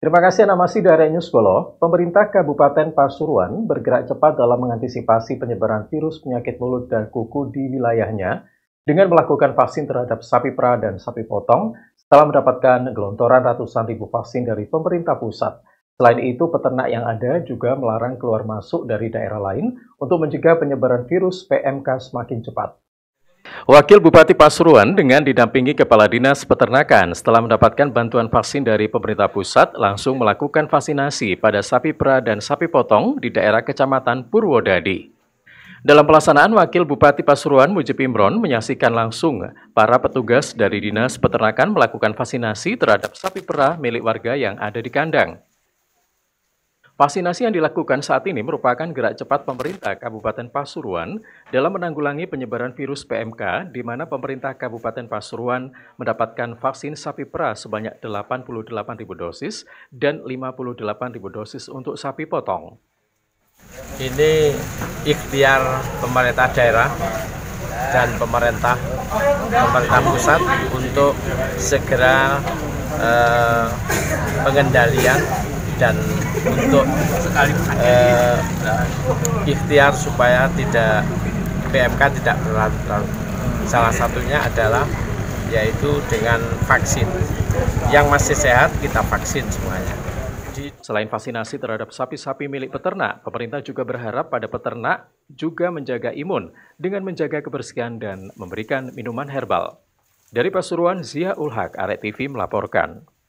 Terima kasih Anda masih dari News Bolo. Pemerintah Kabupaten Pasuruan bergerak cepat dalam mengantisipasi penyebaran virus penyakit mulut dan kuku di wilayahnya dengan melakukan vaksin terhadap sapi perah dan sapi potong setelah mendapatkan gelontoran ratusan ribu vaksin dari pemerintah pusat. Selain itu, peternak yang ada juga melarang keluar masuk dari daerah lain untuk mencegah penyebaran virus PMK semakin cepat. Wakil Bupati Pasuruan dengan didampingi Kepala Dinas Peternakan setelah mendapatkan bantuan vaksin dari pemerintah pusat langsung melakukan vaksinasi pada sapi perah dan sapi potong di daerah Kecamatan Purwodadi. Dalam pelaksanaan, Wakil Bupati Pasuruan Mujib Imron menyaksikan langsung para petugas dari Dinas Peternakan melakukan vaksinasi terhadap sapi perah milik warga yang ada di kandang. Vaksinasi yang dilakukan saat ini merupakan gerak cepat pemerintah Kabupaten Pasuruan dalam menanggulangi penyebaran virus PMK, di mana pemerintah Kabupaten Pasuruan mendapatkan vaksin sapi perah sebanyak 88.000 dosis dan 58.000 dosis untuk sapi potong. Ini ikhtiar pemerintah daerah dan pemerintah pemerintah pusat untuk segera eh, pengendalian dan untuk sekali uh, ikhtiar supaya tidak PMK tidak berlarut-larut. Salah satunya adalah yaitu dengan vaksin. Yang masih sehat kita vaksin semuanya. Selain vaksinasi terhadap sapi-sapi milik peternak, pemerintah juga berharap pada peternak juga menjaga imun dengan menjaga kebersihan dan memberikan minuman herbal. Dari Pasuruan, Zia Ulhak, Arek TV melaporkan.